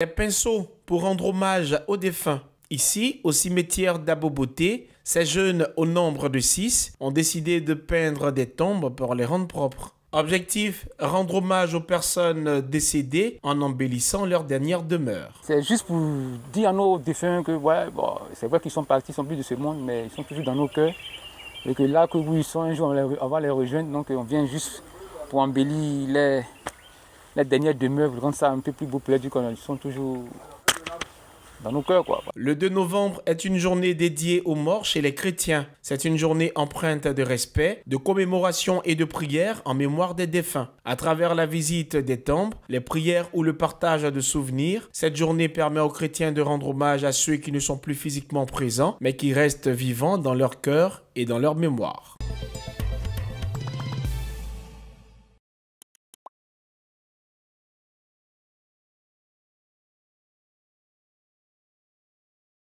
Les pinceaux pour rendre hommage aux défunts. Ici, au cimetière d'Aboboté, ces jeunes, au nombre de 6 ont décidé de peindre des tombes pour les rendre propres. Objectif, rendre hommage aux personnes décédées en embellissant leur dernière demeure. C'est juste pour dire à nos défunts que ouais, c'est vrai qu'ils sont partis, ils sont plus de ce monde, mais ils sont toujours dans nos cœurs. Et que là que où ils sont, un jour on va les rejoindre, donc on vient juste pour embellir les, la dernière demeure ça un peu plus beau pour les Ils sont toujours dans nos cœurs. Le 2 novembre est une journée dédiée aux morts chez les chrétiens. C'est une journée empreinte de respect, de commémoration et de prière en mémoire des défunts. À travers la visite des temples, les prières ou le partage de souvenirs, cette journée permet aux chrétiens de rendre hommage à ceux qui ne sont plus physiquement présents, mais qui restent vivants dans leur cœur et dans leur mémoire.